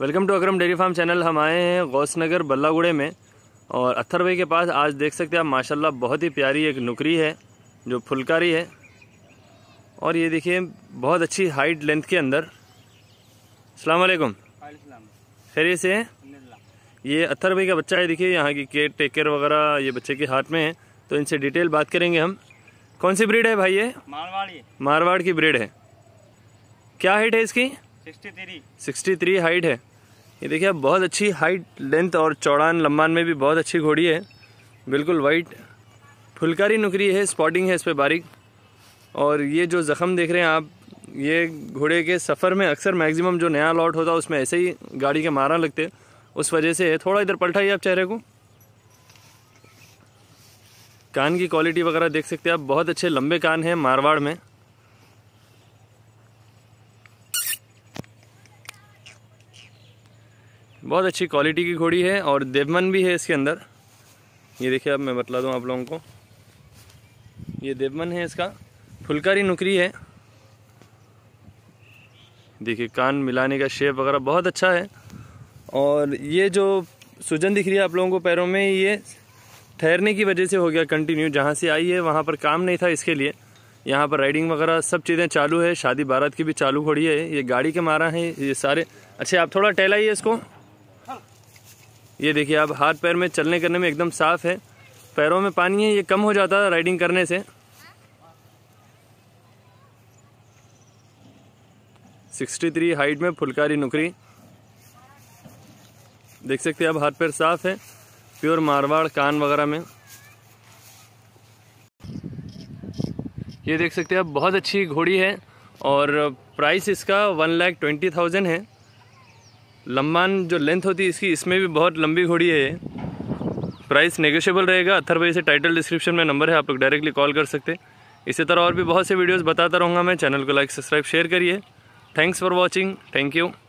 welcome to Akram dairy farm channel हम आए हैं गौसनगर बल्लागुड़े में और अत्थर भाई के पास आज देख सकते हैं आप माशाल्लाह बहुत ही प्यारी एक नुकरी है जो फुलकारी है और ये देखिए बहुत अच्छी हाइट लेंथ के अंदर अलैक्म खैरियत से ये अत्थर भाई का बच्चा है देखिए यहाँ की केयर टेक केयर वगैरह ये बच्चे के हाथ में है तो इनसे डिटेल बात करेंगे हम कौन सी ब्रीड है भाई ये मारवाड़ मारवाड़ की ब्रीड है क्या हाइट है इसकी सिक्सटी थ्री हाइट है ये देखिए आप बहुत अच्छी हाइट लेंथ और चौड़ान लंबान में भी बहुत अच्छी घोड़ी है बिल्कुल वाइट फुलकारी नुकरी है स्पॉटिंग है इस पर बारीक और ये जो ज़ख़म देख रहे हैं आप ये घोड़े के सफ़र में अक्सर मैक्सिमम जो नया लॉट होता है उसमें ऐसे ही गाड़ी के मारा लगते उस वजह से है थोड़ा इधर पलटाइए आप चेहरे को कान की क्वालिटी वगैरह देख सकते हैं आप बहुत अच्छे लंबे कान हैं मारवाड़ में बहुत अच्छी क्वालिटी की घोड़ी है और देवमन भी है इसके अंदर ये देखिए अब मैं बतला दूँ आप लोगों को ये देवमन है इसका फुलकारी नुकरी है देखिए कान मिलाने का शेप वगैरह बहुत अच्छा है और ये जो सूजन दिख रही है आप लोगों को पैरों में ये ठहरने की वजह से हो गया कंटिन्यू जहाँ से आई है वहाँ पर काम नहीं था इसके लिए यहाँ पर राइडिंग वगैरह सब चीज़ें चालू है शादी बारात की भी चालू घोड़ी है ये गाड़ी के मारा है ये सारे अच्छा आप थोड़ा टहलाइए इसको ये देखिए आप हाथ पैर में चलने करने में एकदम साफ़ है पैरों में पानी है ये कम हो जाता है राइडिंग करने से सिक्सटी थ्री हाइट में फुलकारी नुकरी देख सकते हैं आप हाथ पैर साफ़ है प्योर मारवाड़ कान वगैरह में ये देख सकते हैं आप बहुत अच्छी घोड़ी है और प्राइस इसका वन लैख ट्वेंटी थाउजेंड है लंबान जो लेंथ होती है इसकी इसमें भी बहुत लंबी घोड़ी है प्राइस नेगोशियबल रहेगा अथर भाई से टाइटल डिस्क्रिप्शन में नंबर है आप लोग डायरेक्टली कॉल कर सकते इसी तरह और भी बहुत से वीडियोस बताता रहूँगा मैं चैनल को लाइक सब्सक्राइब शेयर करिए thanks for watching thank you